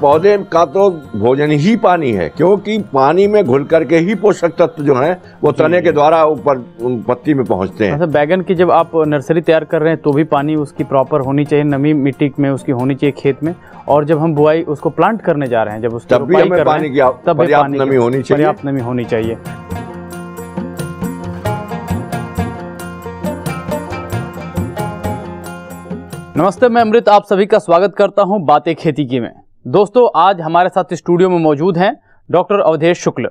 पौधे का तो भोजन ही पानी है क्योंकि पानी में घुल करके ही पोषक तत्व जो है वो तने के द्वारा ऊपर पत्ती में पहुंचते हैं अच्छा, बैगन की जब आप नर्सरी तैयार कर रहे हैं तो भी पानी उसकी प्रॉपर होनी चाहिए नमी मिट्टी में उसकी होनी चाहिए खेत में और जब हम बुआई उसको प्लांट करने जा रहे हैं जब उसकी तब भी हमें पानी की तब नमी होनी चाहिए पर्याप्त नमी होनी चाहिए नमस्ते मैं अमृत आप सभी का स्वागत करता हूं बातें खेती की में दोस्तों आज हमारे साथ स्टूडियो में मौजूद हैं डॉक्टर अवधेश शुक्ल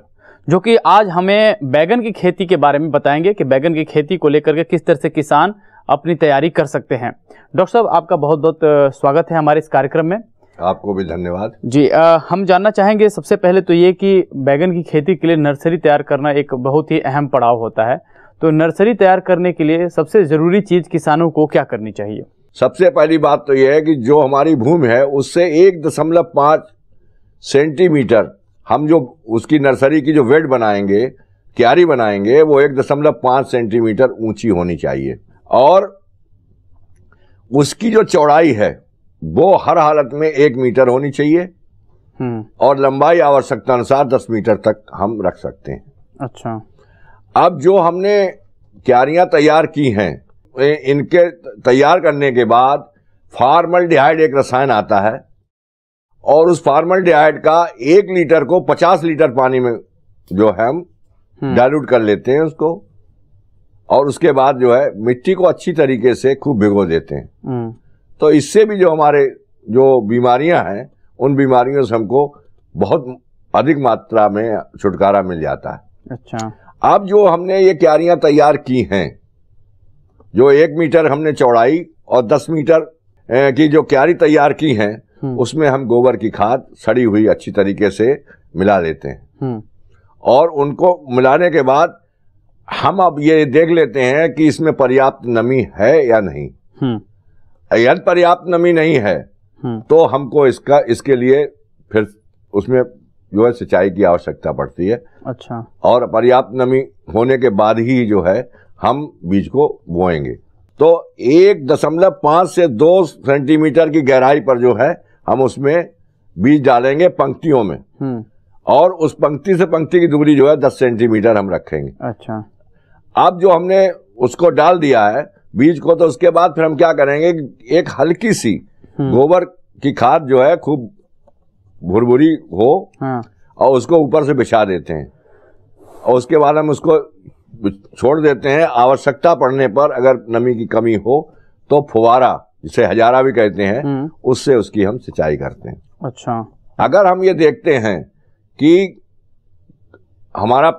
जो कि आज हमें बैगन की खेती के बारे में बताएंगे कि बैगन की खेती को लेकर के किस तरह से किसान अपनी तैयारी कर सकते हैं डॉक्टर साहब आपका बहुत बहुत स्वागत है हमारे इस कार्यक्रम में आपको भी धन्यवाद जी आ, हम जानना चाहेंगे सबसे पहले तो ये कि बैगन की खेती के लिए नर्सरी तैयार करना एक बहुत ही अहम पड़ाव होता है तो नर्सरी तैयार करने के लिए सबसे ज़रूरी चीज़ किसानों को क्या करनी चाहिए सबसे पहली बात तो यह है कि जो हमारी भूमि है उससे एक दशमलव पाँच सेंटीमीटर हम जो उसकी नर्सरी की जो वेड बनाएंगे क्यारी बनाएंगे वो एक दशमलव पाँच सेंटीमीटर ऊंची होनी चाहिए और उसकी जो चौड़ाई है वो हर हालत में एक मीटर होनी चाहिए हम्म। और लंबाई आवश्यकता अनुसार दस मीटर तक हम रख सकते हैं अच्छा अब जो हमने क्यारियां तैयार की हैं इनके तैयार करने के बाद फार्मल डिहाइड एक रसायन आता है और उस फार्मल डिहाइड का एक लीटर को पचास लीटर पानी में जो है हम डायल्यूट हम्म। कर लेते हैं उसको और उसके बाद जो है मिट्टी को अच्छी तरीके से खूब भिगो देते हैं हम्म। तो इससे भी जो हमारे जो बीमारियां हैं उन बीमारियों से हमको बहुत अधिक मात्रा में छुटकारा मिल जाता है अच्छा अब जो हमने ये क्यारियां तैयार की हैं जो एक मीटर हमने चौड़ाई और दस मीटर की जो क्यारी तैयार की है हम्म। उसमें हम गोबर की खाद सड़ी हुई अच्छी तरीके से मिला लेते हैं हम्म। और उनको मिलाने के बाद हम अब ये देख लेते हैं कि इसमें पर्याप्त नमी है या नहीं हम्म। यदि पर्याप्त नमी नहीं है तो हमको इसका इसके लिए फिर उसमें जो है सिंचाई की आवश्यकता पड़ती है अच्छा और पर्याप्त नमी होने के बाद ही जो है हम बीज को बोएंगे तो एक दशमलव पांच से दो सेंटीमीटर की गहराई पर जो है हम उसमें बीज डालेंगे पंक्तियों में हम्म। और उस पंक्ति से पंक्ति की दूरी जो है दस सेंटीमीटर हम रखेंगे अच्छा अब जो हमने उसको डाल दिया है बीज को तो उसके बाद फिर हम क्या करेंगे एक हल्की सी हम्म। गोबर की खाद जो है खूब भुरभुरी हो हाँ। और उसको ऊपर से बिछा देते हैं और उसके बाद हम उसको छोड़ देते हैं आवश्यकता पड़ने पर अगर नमी की कमी हो तो फुवारा जिसे हजारा भी कहते हैं हम्म। उससे उसकी हम सिंचाई करते हैं अच्छा अगर हम ये देखते हैं कि हमारा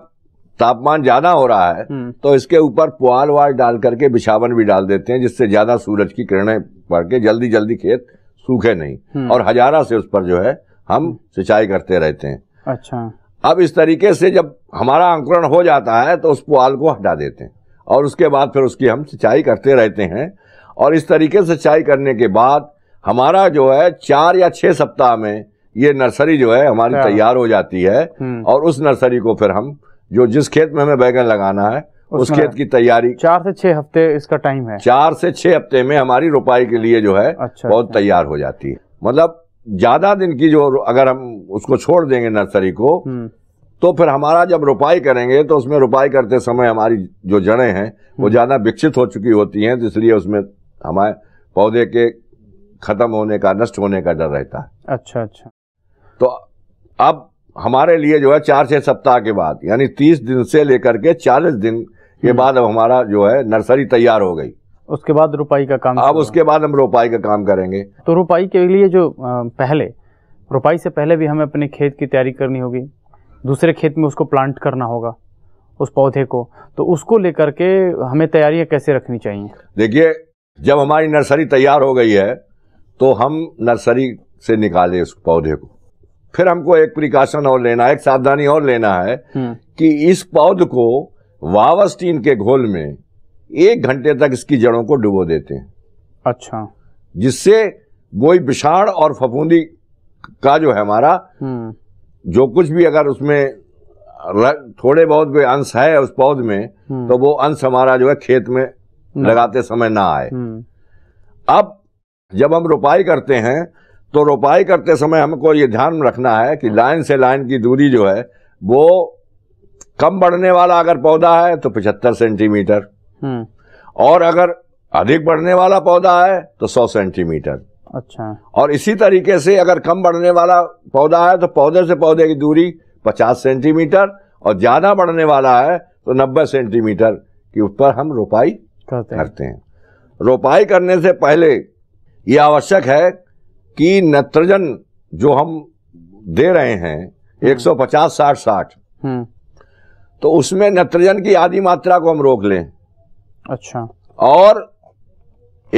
तापमान ज्यादा हो रहा है हम्म। तो इसके ऊपर पुआल वाल डाल करके बिछावन भी डाल देते हैं जिससे ज्यादा सूरज की किरणें पड़ के जल्दी जल्दी खेत सूखे नहीं हम्म। और हजारा से उस पर जो है हम सिंचाई करते रहते हैं अच्छा अब इस तरीके से जब हमारा अंकुरण हो जाता है तो उस पुआल को हटा देते हैं और उसके बाद फिर उसकी हम सिंचाई करते रहते हैं और इस तरीके से सिंचाई करने के बाद हमारा जो है चार या छह सप्ताह में ये नर्सरी जो है हमारी हाँ। तैयार हो जाती है हम्म। और उस नर्सरी को फिर हम जो जिस खेत में हमें बैगन लगाना है उस खेत की तैयारी चार से छह हफ्ते इसका टाइम है चार से छह हफ्ते में हमारी रोपाई के लिए जो है अच्छा, बहुत अच्छा। तैयार हो जाती है मतलब ज्यादा दिन की जो अगर हम उसको छोड़ देंगे नर्सरी को हम्म। तो फिर हमारा जब रोपाई करेंगे तो उसमें रोपाई करते समय हमारी जो जड़ें हैं वो हम्म। ज़्यादा विकसित हो चुकी होती हैं तो इसलिए उसमें हमारे पौधे के ख़त्म होने का नष्ट होने का डर रहता है अच्छा अच्छा तो अब हमारे लिए जो है चार छह सप्ताह के बाद यानी तीस दिन से लेकर के चालीस दिन के हम्म। बाद अब हमारा जो है नर्सरी तैयार हो गई उसके बाद रुपाई का काम अब उसके बाद हम रोपाई का काम करेंगे तो रोपाई के लिए जो पहले रोपाई से पहले भी हमें अपने खेत की तैयारी करनी होगी दूसरे खेत में उसको प्लांट करना होगा उस पौधे को तो उसको लेकर के हमें तैयारियां कैसे रखनी चाहिए देखिए जब हमारी नर्सरी तैयार हो गई है तो हम नर्सरी से निकालें उस पौधे को फिर हमको एक प्रिकॉशन और लेना है एक सावधानी और लेना है हम्म। कि इस पौध को वावस्टीन के घोल में एक घंटे तक इसकी जड़ों को डुबो देते हैं अच्छा जिससे वो विषाण और फफूंदी का जो है हमारा हम्म। जो कुछ भी अगर उसमें थोड़े बहुत भी अंश है उस पौध में हम्म। तो वो अंश हमारा जो है खेत में लगाते समय ना आए हम्म। अब जब हम रोपाई करते हैं तो रोपाई करते समय हमको ये ध्यान रखना है कि लाइन से लाइन की दूरी जो है वो कम बढ़ने वाला अगर पौधा है तो 75 सेंटीमीटर हम्म। और अगर अधिक बढ़ने वाला पौधा है तो सौ सेंटीमीटर अच्छा और इसी तरीके से अगर कम बढ़ने वाला पौधा है तो पौधे से पौधे की दूरी पचास सेंटीमीटर और ज़्यादा बढ़ने वाला है तो नब्बे सेंटीमीटर के ऊपर हम रोपाई करते हैं, करते हैं। रोपाई करने से पहले ये आवश्यक है कि नत्रजन जो हम दे रहे हैं 150 हम्म। साठ साठ हम्म। तो उसमें नत्रजन की आधी मात्रा को हम रोक लें अच्छा और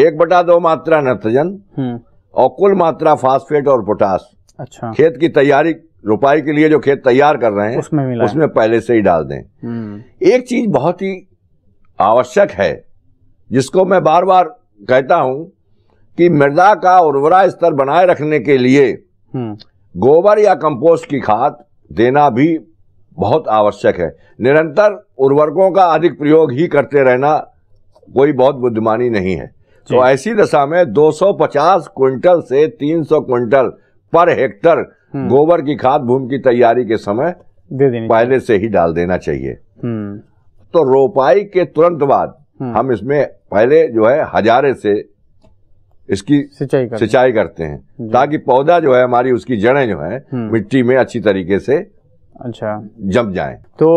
एक बटा दो मात्रा नाइट्रोजन हम्म। और कुल मात्रा फास्फेट और पोटास अच्छा खेत की तैयारी रुपाई के लिए जो खेत तैयार कर रहे हैं उसमें मिला उसमें पहले से ही डाल दें हम्म। एक चीज बहुत ही आवश्यक है जिसको मैं बार बार कहता हूं कि मृदा का उर्वरा स्तर बनाए रखने के लिए हम्म। गोबर या कंपोस्ट की खाद देना भी बहुत आवश्यक है निरंतर उर्वरकों का अधिक प्रयोग ही करते रहना कोई बहुत बुद्धिमानी नहीं है तो ऐसी दशा में 250 क्विंटल से 300 क्विंटल पर हेक्टर हम्म। गोबर की खाद भूमि की तैयारी के समय दे देनी पहले से ही डाल देना चाहिए हम्म। तो रोपाई के तुरंत बाद हम्म। हम इसमें पहले जो है हजारे से इसकी सिंचाई करते, सिंचाई करते हैं ताकि पौधा जो है हमारी उसकी जड़ें जो है मिट्टी में अच्छी तरीके से अच्छा जम जाए तो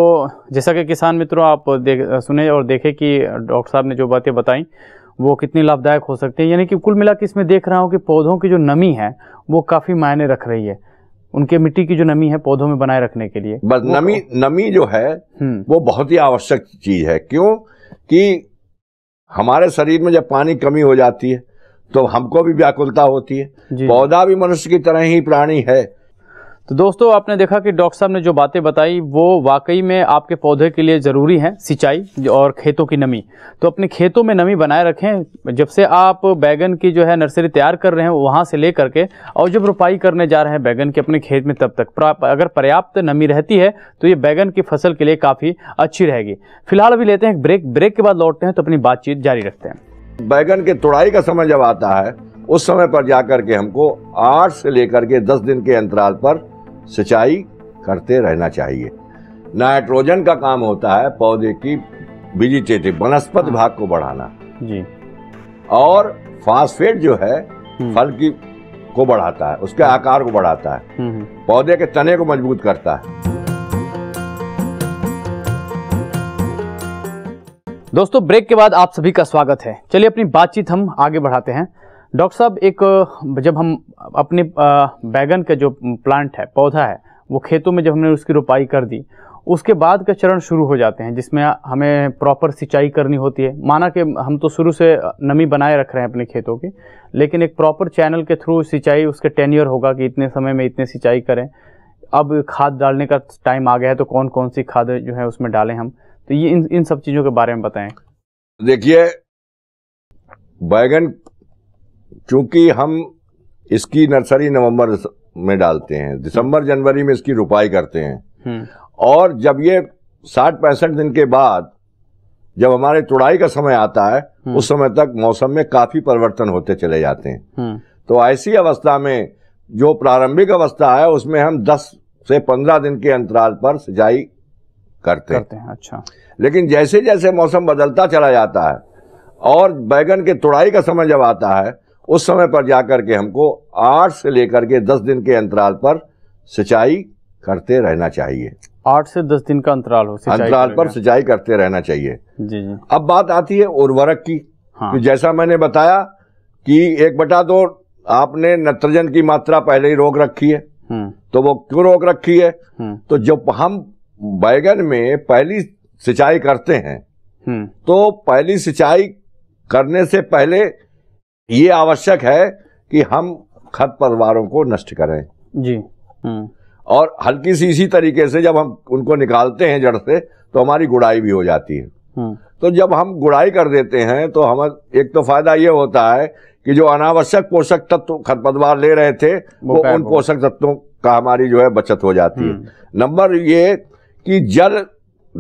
जैसा कि किसान मित्रों आप देख सुने और देखे कि डॉक्टर साहब ने जो बातें बताई वो कितनी लाभदायक हो सकती है यानी कि कुल मिला के इसमें देख रहा हूँ कि पौधों की जो नमी है वो काफ़ी मायने रख रही है उनके मिट्टी की जो नमी है पौधों में बनाए रखने के लिए बस नमी नमी जो है हम्म। वो बहुत ही आवश्यक चीज़ है क्यों कि हमारे शरीर में जब पानी कमी हो जाती है तो हमको भी व्याकुलता होती है पौधा भी मनुष्य की तरह ही प्राणी है तो दोस्तों आपने देखा कि डॉक्टर साहब ने जो बातें बताई वो वाकई में आपके पौधे के लिए ज़रूरी हैं सिंचाई और खेतों की नमी तो अपने खेतों में नमी बनाए रखें जब से आप बैगन की जो है नर्सरी तैयार कर रहे हैं वहाँ से लेकर के और जब रोपाई करने जा रहे हैं बैगन के अपने खेत में तब तक अगर पर्याप्त नमी रहती है तो ये बैगन की फसल के लिए काफ़ी अच्छी रहेगी फिलहाल अभी लेते हैं ब्रेक ब्रेक के बाद लौटते हैं तो अपनी बातचीत जारी रखते हैं बैगन के तोड़ाई का समय जब आता है उस समय पर जाकर के हमको आठ से लेकर के दस दिन के अंतराल पर सिंचाई करते रहना चाहिए नाइट्रोजन का काम होता है पौधे की विजिटेटिव वनस्पति भाग को बढ़ाना जी और फास्फेट जो है हम्म। फल की को बढ़ाता है उसके आकार को बढ़ाता है हम्म, हम्म। पौधे के तने को मजबूत करता है दोस्तों ब्रेक के बाद आप सभी का स्वागत है चलिए अपनी बातचीत हम आगे बढ़ाते हैं डॉक्टर साहब एक जब हम अपने बैगन का जो प्लांट है पौधा है वो खेतों में जब हमने उसकी रोपाई कर दी उसके बाद का चरण शुरू हो जाते हैं जिसमें हमें प्रॉपर सिंचाई करनी होती है माना कि हम तो शुरू से नमी बनाए रख रहे हैं अपने खेतों की लेकिन एक प्रॉपर चैनल के थ्रू सिंचाई उसके टेन्यर होगा कि इतने समय में इतने सिंचाई करें अब खाद डालने का टाइम आ गया है तो कौन कौन सी खाद जो है उसमें डालें हम तो ये इन इन सब चीज़ों के बारे में बताएं देखिए बैगन चूंकि हम इसकी नर्सरी नवंबर में डालते हैं दिसंबर जनवरी में इसकी रुपाई करते हैं हम्म। और जब ये साठ पैंसठ दिन के बाद जब हमारे तुड़ाई का समय आता है हम्म। उस समय तक मौसम में काफी परिवर्तन होते चले जाते हैं हम्म। तो ऐसी अवस्था में जो प्रारंभिक अवस्था है उसमें हम 10 से 15 दिन के अंतराल पर सिंचाई करते, करते हैं अच्छा लेकिन जैसे जैसे मौसम बदलता चला जाता है और बैगन के तुड़ाई का समय जब आता है उस समय पर जाकर के हमको आठ से लेकर के दस दिन के अंतराल पर सिंचाई करते रहना चाहिए आठ से दस दिन का अंतराल हो अंतराल पर सिंचाई करते रहना चाहिए जी जी अब बात आती है उर्वरक की हाँ। तो जैसा मैंने बताया कि एक बटा दो आपने नत्रजन की मात्रा पहले ही रोक रखी है हम्म। तो वो क्यों रोक रखी है हम्म। तो जब हम बैगन में पहली सिंचाई करते हैं हम्म। तो पहली सिंचाई करने से पहले ये आवश्यक है कि हम खत परिवारों को नष्ट करें जी हम्म। और हल्की सी इसी तरीके से जब हम उनको निकालते हैं जड़ से तो हमारी गुड़ाई भी हो जाती है हम्म। तो जब हम गुड़ाई कर देते हैं तो हम एक तो फायदा यह होता है कि जो अनावश्यक पोषक तत्व खरपतवार ले रहे थे वो उन पोषक तत्वों का हमारी जो है बचत हो जाती है हम्म। नंबर ये कि जल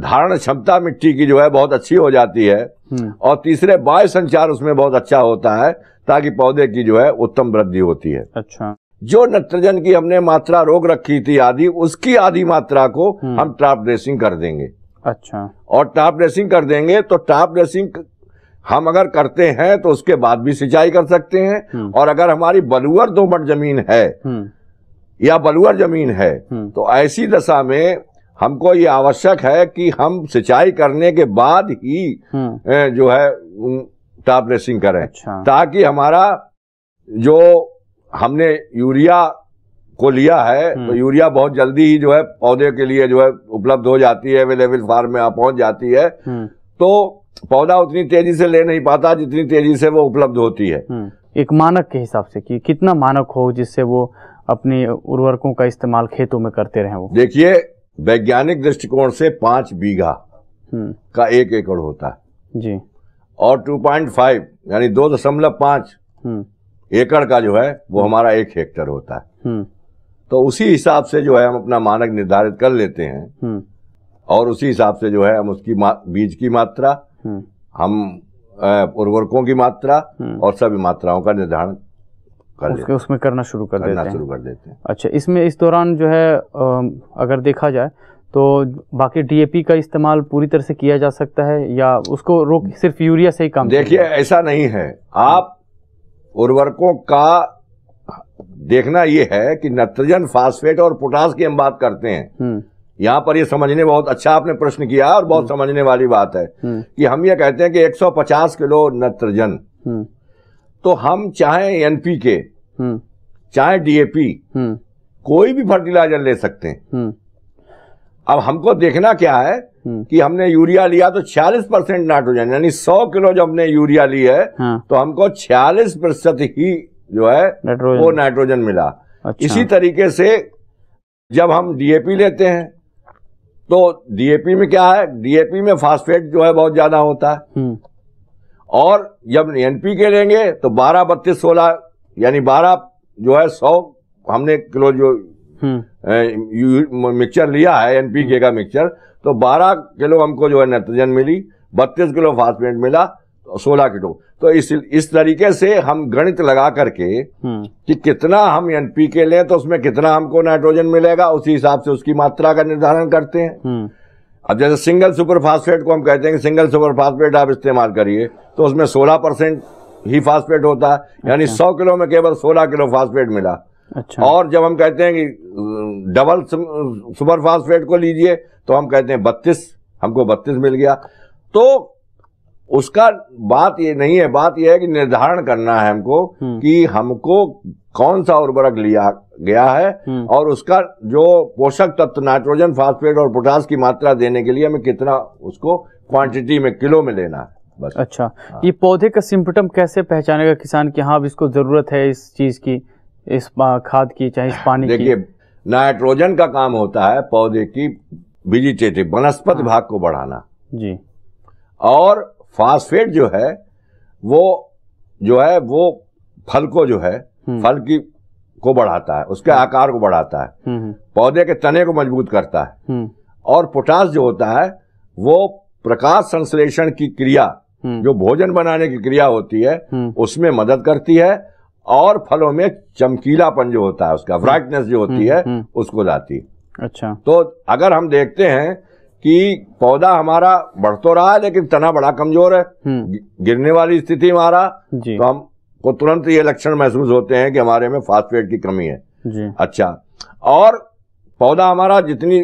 धारण क्षमता मिट्टी की जो है बहुत अच्छी हो जाती है हम्म। और तीसरे वायु संचार उसमें बहुत अच्छा होता है ताकि पौधे की जो है उत्तम वृद्धि होती है अच्छा जो नत्रजन की हमने मात्रा रोक रखी थी आधी उसकी आधी मात्रा को हम्म। हम टॉप ड्रेसिंग कर देंगे अच्छा और टॉप ड्रेसिंग कर देंगे तो टॉप ड्रेसिंग हम अगर करते हैं तो उसके बाद भी सिंचाई कर सकते हैं हम्म। और अगर हमारी बलुअर दोमट जमीन है या बलुअर जमीन है तो ऐसी दशा में हमको ये आवश्यक है कि हम सिंचाई करने के बाद ही हम्म। जो है टॉप ड्रेसिंग करें अच्छा। ताकि हमारा जो हमने यूरिया को लिया है हम्म। तो यूरिया बहुत जल्दी ही जो है पौधे के लिए जो है उपलब्ध हो जाती है अवेलेबल फार्म में पहुंच जाती है हम्म। तो पौधा उतनी तेजी से ले नहीं पाता जितनी तेजी से वो उपलब्ध होती है एक मानक के हिसाब से कि कितना मानक हो जिससे वो अपने उर्वरकों का इस्तेमाल खेतों में करते रहे वो देखिए वैज्ञानिक दृष्टिकोण से पांच बीघा हम्म। का एक एकड़ होता है जी और टू पॉइंट फाइव यानी दो दशमलव पांच हम्म। एकड़ का जो है वो हमारा एक हेक्टर होता है हम्म। तो उसी हिसाब से जो है हम अपना मानक निर्धारित कर लेते हैं और उसी हिसाब से जो है हम उसकी बीज की मात्रा हम उर्वरकों की मात्रा और सभी मात्राओं का निर्धारण कर उसके उसमें करना शुरू कर करना देते शुरू कर देते हैं अच्छा इसमें इस दौरान जो है अगर देखा जाए तो बाकी डीएपी का इस्तेमाल पूरी तरह से किया जा सकता है या उसको रोक सिर्फ यूरिया से ही काम देखिए ऐसा नहीं है आप उर्वरकों का देखना यह है कि नाइट्रोजन फास्फेट और पोटास की हम बात करते हैं हम्म। यहाँ पर ये समझने बहुत अच्छा आपने प्रश्न किया और बहुत हम्म। समझने वाली बात है हम्म। कि हम ये कहते हैं कि 150 किलो नाइट्रोजन तो हम चाहे एनपी के हम्म। चाहे डीएपी हम्म। कोई भी फर्टिलाइजर ले सकते हैं हम्म। अब हमको देखना क्या है कि हमने यूरिया लिया तो 40 परसेंट नाइट्रोजन यानी 100 किलो जब हमने यूरिया ली है हाँ। तो हमको 46 प्रतिशत ही जो है नाट्रोजन। वो नाइट्रोजन मिला अच्छा। इसी तरीके से जब हम डीएपी लेते हैं तो डीएपी में क्या है डीएपी में फास्फेट जो है बहुत ज्यादा होता है और जब एन के लेंगे तो बारह बत्तीस सोलह यानी बारह जो है सौ हमने किलो जो हम्म। मिक्सचर लिया है एनपीके का मिक्सचर तो 12 किलो हमको जो है नाइट्रोजन मिली 32 किलो फास्फेट मिला तो सोलह किलो तो इस इस तरीके से हम गणित लगा करके हम्म। कि कितना हम एनपीके लें तो उसमें कितना हमको नाइट्रोजन मिलेगा उसी हिसाब से उसकी मात्रा का निर्धारण करते हैं हम्म। अब जैसे सिंगल सुपर फास्फेट को हम कहते हैं कि सिंगल सुपर फास्फेट आप इस्तेमाल करिए तो उसमें 16 परसेंट ही फास्फेट होता है अच्छा। यानी 100 किलो में केवल 16 किलो फास्फेट मिला अच्छा। और जब हम कहते हैं कि डबल सुपर फास्फेट को लीजिए तो हम कहते हैं बत्तीस हमको बत्तीस मिल गया तो उसका बात ये नहीं है बात यह है कि निर्धारण करना है हमको हम्म। कि हमको कौन सा उर्वरक लिया गया है हम्म। और उसका जो पोषक तत्व नाइट्रोजन फास्फेट और पोटास की मात्रा देने के लिए हमें कितना उसको क्वांटिटी में किलो में लेना है बस अच्छा हाँ। ये पौधे का सिम्पटम कैसे पहचानेगा किसान की हाँ अब इसको जरूरत है इस चीज की इस खाद की चाहे इस पानी देखिए नाइट्रोजन का काम होता है पौधे की विजिटेटिव वनस्पति हाँ। भाग को बढ़ाना जी और फास्फेट जो है वो जो है वो फल को जो है हम्म। फल की को बढ़ाता है उसके हम्म। आकार को बढ़ाता है हम्म, हम्म। पौधे के तने को मजबूत करता है और पोटास जो होता है वो प्रकाश संश्लेषण की क्रिया जो भोजन बनाने की क्रिया होती है उसमें मदद करती है और फलों में चमकीलापन जो होता है उसका ब्राइटनेस जो होती है उसको लाती है अच्छा तो अगर हम देखते हैं कि पौधा हमारा बढ़ तो रहा है लेकिन तना बड़ा कमजोर है गिरने वाली स्थिति में आ रहा तो हम को तुरंत ये लक्षण महसूस होते हैं कि हमारे में फास्फेट की कमी है जी। अच्छा और पौधा हमारा जितनी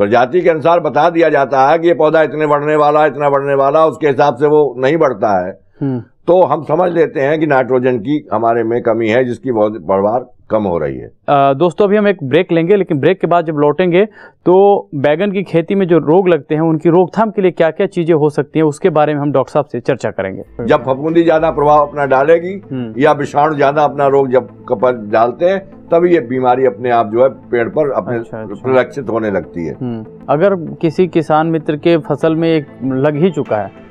प्रजाति के अनुसार बता दिया जाता है कि ये पौधा इतने बढ़ने वाला है इतना बढ़ने वाला उसके हिसाब से वो नहीं बढ़ता है हम्म। तो हम समझ लेते हैं कि नाइट्रोजन की हमारे में कमी है जिसकी बहुत बढ़वार कम हो रही है आ, दोस्तों अभी हम एक ब्रेक लेंगे लेकिन ब्रेक के बाद जब लौटेंगे तो बैगन की खेती में जो रोग लगते हैं उनकी रोकथाम के लिए क्या क्या चीज़ें हो सकती हैं उसके बारे में हम डॉक्टर साहब से चर्चा करेंगे जब फफूंदी ज़्यादा प्रभाव अपना डालेगी हम्म। या विषाणु ज़्यादा अपना रोग जब कपड़ डालते हैं तभी ये बीमारी अपने आप जो है पेड़ पर अपने अच्छा, अच्छा। सुरक्षित होने लगती है हम्म। अगर किसी किसान मित्र के फसल में एक लग ही चुका है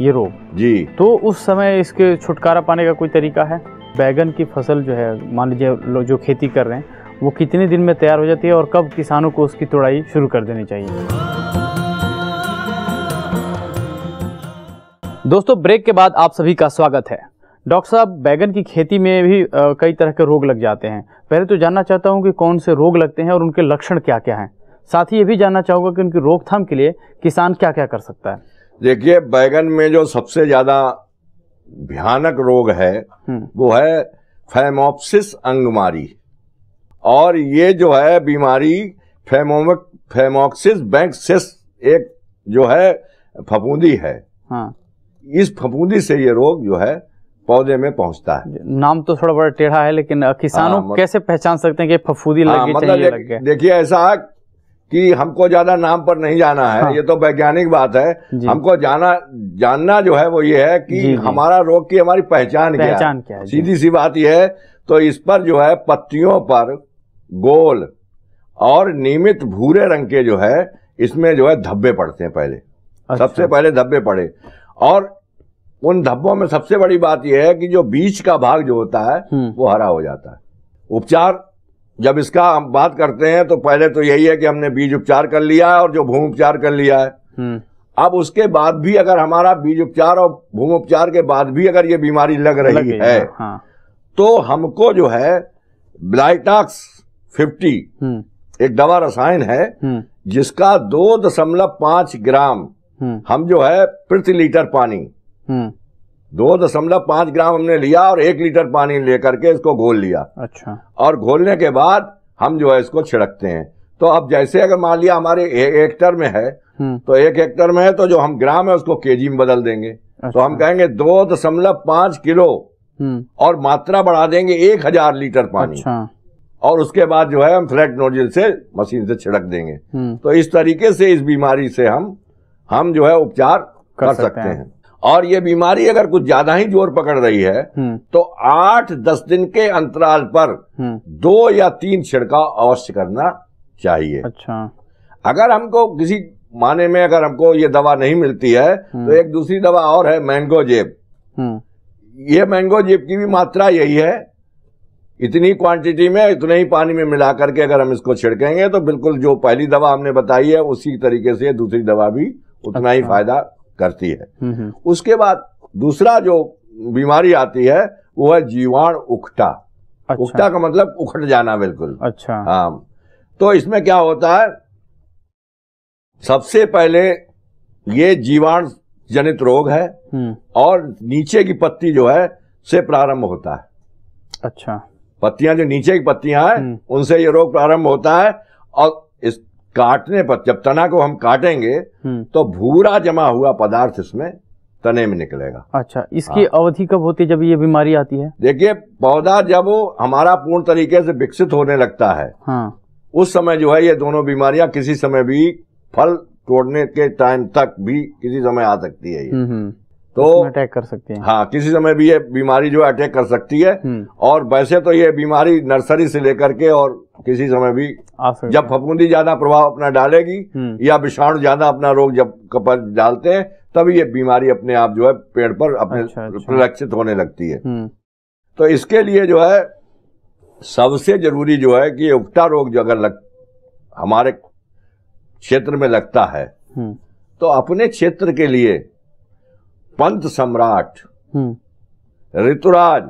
ये रोग जी तो उस समय इसके छुटकारा पाने का कोई तरीका है बैगन की फसल जो है मान लीजिए लोग जो खेती कर रहे हैं वो कितने दिन में तैयार हो जाती है और कब किसानों को उसकी तोड़ाई शुरू कर देनी चाहिए दोस्तों ब्रेक के बाद आप सभी का स्वागत है डॉक्टर साहब बैगन की खेती में भी आ, कई तरह के रोग लग जाते हैं पहले तो जानना चाहता हूँ कि कौन से रोग लगते हैं और उनके लक्षण क्या क्या हैं साथ ही ये भी जानना चाहूँगा कि उनकी रोकथाम के लिए किसान क्या क्या कर सकता है देखिए बैगन में जो सबसे ज़्यादा भयानक रोग है हम्म। वो है फेमोपसिस अंगमारी और ये जो है बीमारी फेमोमक फेमोक्सिस बैंक एक जो है फफूंदी है हाँ। इस फफूंदी से ये रोग जो है पौधे में पहुंचता है नाम तो थोड़ा बड़ा टेढ़ा है लेकिन हाँ, किसानों हाँ, मत... कैसे पहचान सकते हैं कि फफूंदी हाँ, लगी मतलब देखिए ऐसा कि हमको ज्यादा नाम पर नहीं जाना है हाँ। ये तो वैज्ञानिक बात है हमको जाना जानना जो है वो ये है कि जी, जी। हमारा रोग की हमारी पहचान, पहचान क्या, क्या है सीधी सी बात यह है तो इस पर जो है पत्तियों पर गोल और नियमित भूरे रंग के जो है इसमें जो है धब्बे पड़ते हैं पहले अच्छा। सबसे पहले धब्बे पड़े और उन धब्बों में सबसे बड़ी बात यह है कि जो बीच का भाग जो होता है हम्म। वो हरा हो जाता है उपचार जब इसका हम बात करते हैं तो पहले तो यही है कि हमने बीज उपचार कर लिया है और जो भूमि उपचार कर लिया है हम्म। अब उसके बाद भी अगर हमारा बीज उपचार और भूमि उपचार के बाद भी अगर ये बीमारी लग रही लग है हाँ। तो हमको जो है ब्लाइटॉक्स हम्म। फिफ्टी एक दवा रसायन है हम्म। जिसका दो दशमलव पांच ग्राम हम जो है प्रति लीटर पानी दो दशमलव पांच ग्राम हमने लिया और एक लीटर पानी लेकर के इसको घोल लिया अच्छा और घोलने के बाद हम जो है इसको छिड़कते हैं तो अब जैसे अगर मान लिया हमारे हेक्टर में है हम्म। तो एक हेक्टर में है तो जो हम ग्राम है उसको केजी में बदल देंगे अच्छा। तो हम अच्छा। कहेंगे दो दशमलव पांच किलो हम्म। और मात्रा बढ़ा देंगे एक हजार लीटर पानी अच्छा। और उसके बाद जो है हम फ्लैट नोजल से मशीन से छिड़क देंगे हम्म। तो इस तरीके से इस बीमारी से हम हम जो है उपचार कर, कर सकते हैं, हैं। और ये बीमारी अगर कुछ ज्यादा ही जोर पकड़ रही है हम्म। तो आठ दस दिन के अंतराल पर हम्म। दो या तीन छिड़काव अवश्य करना चाहिए अच्छा अगर हमको किसी माने में अगर हमको ये दवा नहीं मिलती है हम्म। तो एक दूसरी दवा और है मैंगो जेब ये मैंगो जेब की भी मात्रा यही है इतनी क्वांटिटी में इतने ही पानी में मिला करके अगर हम इसको छिड़केंगे तो बिल्कुल जो पहली दवा हमने बताई है उसी तरीके से दूसरी दवा भी उतना अच्छा। ही फायदा करती है हम्म, हम्म। उसके बाद दूसरा जो बीमारी आती है वो है जीवाण उखटा अच्छा। उखटा का मतलब उखट जाना बिल्कुल अच्छा हाँ तो इसमें क्या होता है सबसे पहले ये जीवाण जनित रोग है हम्म। और नीचे की पत्ती जो है से प्रारंभ होता है अच्छा पत्तियां जो नीचे की पत्तियां हैं उनसे ये रोग प्रारंभ होता है और इस काटने पर जब तना को हम काटेंगे हम्म। तो भूरा जमा हुआ पदार्थ इसमें तने में निकलेगा अच्छा इसकी हाँ। अवधि कब होती है जब ये बीमारी आती है देखिए पौधा जब वो हमारा पूर्ण तरीके से विकसित होने लगता है हाँ। उस समय जो है ये दोनों बीमारियां किसी समय भी फल तोड़ने के टाइम तक भी किसी समय आ सकती है ये हम्म, हम्म। तो अटैक कर सकती है हाँ किसी समय भी ये बीमारी जो अटैक कर सकती है हम्म। और वैसे तो ये बीमारी नर्सरी से लेकर के और किसी समय भी जब फफूंदी ज्यादा प्रभाव अपना डालेगी हम्म। या विषाणु ज्यादा अपना रोग जब कपल डालते हैं तभी ये बीमारी अपने आप जो है पेड़ पर अपने अच्छा, अच्छा। होने लगती है हम्म। तो इसके लिए जो है सबसे जरूरी जो है कि उगटा रोग जो अगर लग, हमारे क्षेत्र में लगता है तो अपने क्षेत्र के लिए पंत सम्राट हम्म। ऋतुराज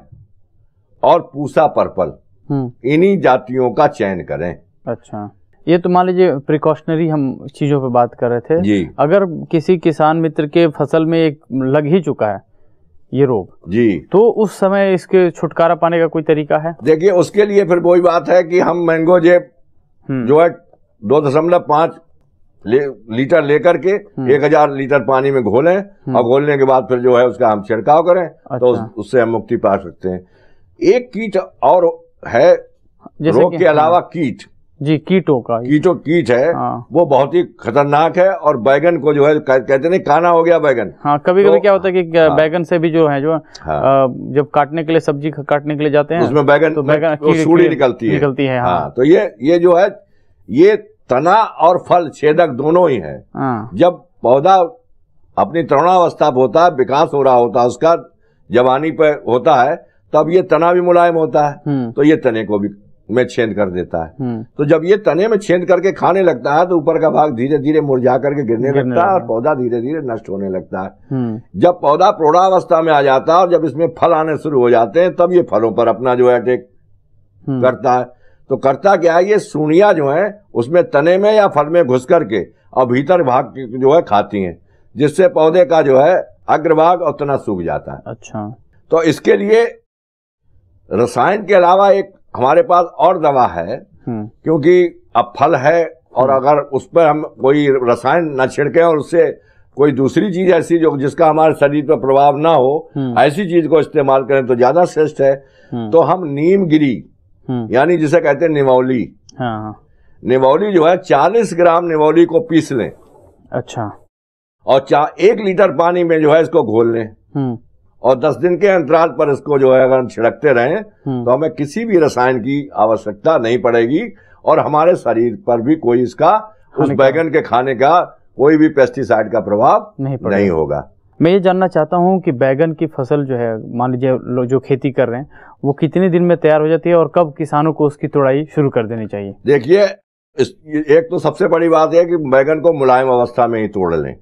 और पूसा पर्पल हम्म। इन्हीं जातियों का चयन करें अच्छा ये तो मान लीजिए प्रिकॉशनरी हम चीजों पे बात कर रहे थे जी अगर किसी किसान मित्र के फसल में एक लग ही चुका है ये रोग जी तो उस समय इसके छुटकारा पाने का कोई तरीका है देखिए उसके लिए फिर वही बात है कि हम मैंगो जेब हम्म। जो है दो दशमलव पांच ले, लीटर लेकर के हम्म। एक हजार लीटर पानी में घोलें हम्म। और घोलने के बाद फिर जो है उसका हम छिड़काव करें अच्छा। तो उस, अच्छा। उससे हम मुक्ति पा सकते हैं एक कीट और है रोग के अलावा कीट जी कीटों का कीटों कीट है हाँ। वो बहुत ही खतरनाक है और बैगन को जो है कहते नहीं काना हो गया बैगन हाँ कभी तो, कभी क्या होता है कि हाँ, बैगन से भी जो है जो हाँ, जब काटने के लिए सब्जी काटने के लिए जाते हैं उसमें बैगन तो बैगन सूढ़ी निकलती है निकलती है हाँ।, हाँ, तो ये ये जो है ये तना और फल छेदक दोनों ही है हाँ। जब पौधा अपनी तरुणावस्था पर होता है विकास हो रहा होता है उसका जवानी पर होता है तब ये तना भी मुलायम होता है हम्म। तो ये तने को भी में छेद कर देता है हम्म। तो जब ये तने में छेद करके खाने लगता है तो ऊपर का भाग धीरे धीरे मुरझा करके गिरने, गिरने लगता है और पौधा धीरे धीरे नष्ट होने लगता है हम्म। जब पौधा प्रौढ़ावस्था में आ जाता है और जब इसमें फल आने शुरू हो जाते हैं तब ये फलों पर अपना जो है अटैक करता है तो करता क्या है ये सूढ़िया जो है उसमें तने में या फल में घुस करके और भीतर भाग जो है खाती हैं जिससे पौधे का जो है अग्रभाग और तना सूख जाता है अच्छा तो इसके लिए रसायन के अलावा एक हमारे पास और दवा है हम्म। क्योंकि अब फल है और हम्म। अगर उस पर हम कोई रसायन न छिड़के और उससे कोई दूसरी चीज ऐसी जो जिसका हमारे शरीर पर प्रभाव ना हो हम्म। ऐसी चीज को इस्तेमाल करें तो ज्यादा श्रेष्ठ है तो हम नीम गिरी हम्म। यानी जिसे कहते हैं निवौली हाँ।, हाँ। निवौली जो है चालीस ग्राम निमौली को पीस लें अच्छा और चार एक लीटर पानी में जो है इसको घोल लें हम्म। और दस दिन के अंतराल पर इसको जो है अगर हम छिड़कते रहें हम्म। तो हमें किसी भी रसायन की आवश्यकता नहीं पड़ेगी और हमारे शरीर पर भी कोई इसका उस बैगन के खाने का कोई भी पेस्टिसाइड का प्रभाव नहीं, नहीं होगा मैं ये जानना चाहता हूँ कि बैगन की फसल जो है मान लीजिए जो खेती कर रहे हैं वो कितने दिन में तैयार हो जाती है और कब किसानों को उसकी तोड़ाई शुरू कर देनी चाहिए देखिए एक तो सबसे बड़ी बात है कि बैगन को मुलायम अवस्था में ही तोड़ लें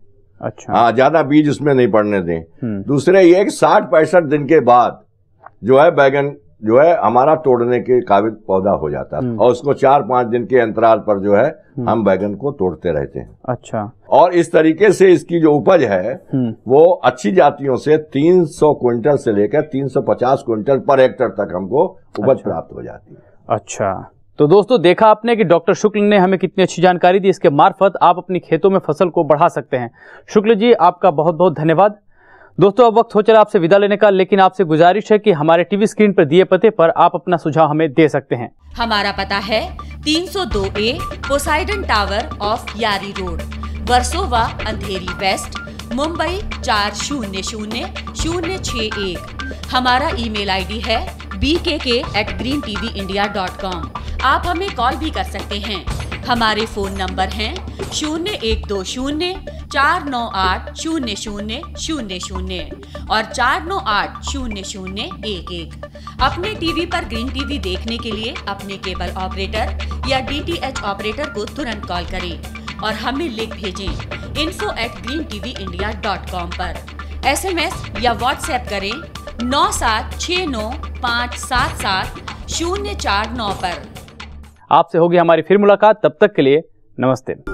अच्छा हाँ ज्यादा बीज उसमें नहीं पड़ने दें हम्म। दूसरे ये साठ पैंसठ दिन के बाद जो है बैगन जो है हमारा तोड़ने के काबिल पौधा हो जाता है हम्म। और उसको चार पांच दिन के अंतराल पर जो है हम्म। हम बैगन को तोड़ते रहते हैं अच्छा और इस तरीके से इसकी जो उपज है हम्म। वो अच्छी जातियों से 300 क्विंटल से लेकर 350 क्विंटल पर हेक्टर तक हमको उपज अच्छा। प्राप्त हो जाती है अच्छा तो दोस्तों देखा आपने कि डॉक्टर शुक्ल ने हमें कितनी अच्छी जानकारी दी इसके मार्फत आप अपनी खेतों में फसल को बढ़ा सकते हैं शुक्ल जी आपका बहुत बहुत धन्यवाद दोस्तों अब वक्त हो चला आपसे विदा लेने का लेकिन आपसे गुजारिश है कि हमारे टीवी स्क्रीन पर दिए पते पर आप अपना सुझाव हमें दे सकते हैं हमारा पता है 302 A Poseidon tower off Yari road Versova Andheri west Mumbai चार शून्य शून्य शून्य छः एक हमारा ईमेल आईडी है B K K at green T V India dot com आप हमें कॉल भी कर सकते हैं हमारे फ़ोन नंबर हैं शून्य एक दो शून्य चार नौ आठ शून्य शून्य शून्य शून्य और चार नौ आठ शून्य शून्य एक एक अपने टीवी पर ग्रीन टीवी देखने के लिए अपने केबल ऑपरेटर या डीटीएच ऑपरेटर को तुरंत कॉल करें और हमें लिख भेजें info at green TV India dot com आरोप एस एम एस या व्हाट्सएप करें नौ सात छ नौ पाँच सात सात शून्य चार नौ आरोप आपसे होगी हमारी फिर मुलाकात तब तक के लिए नमस्ते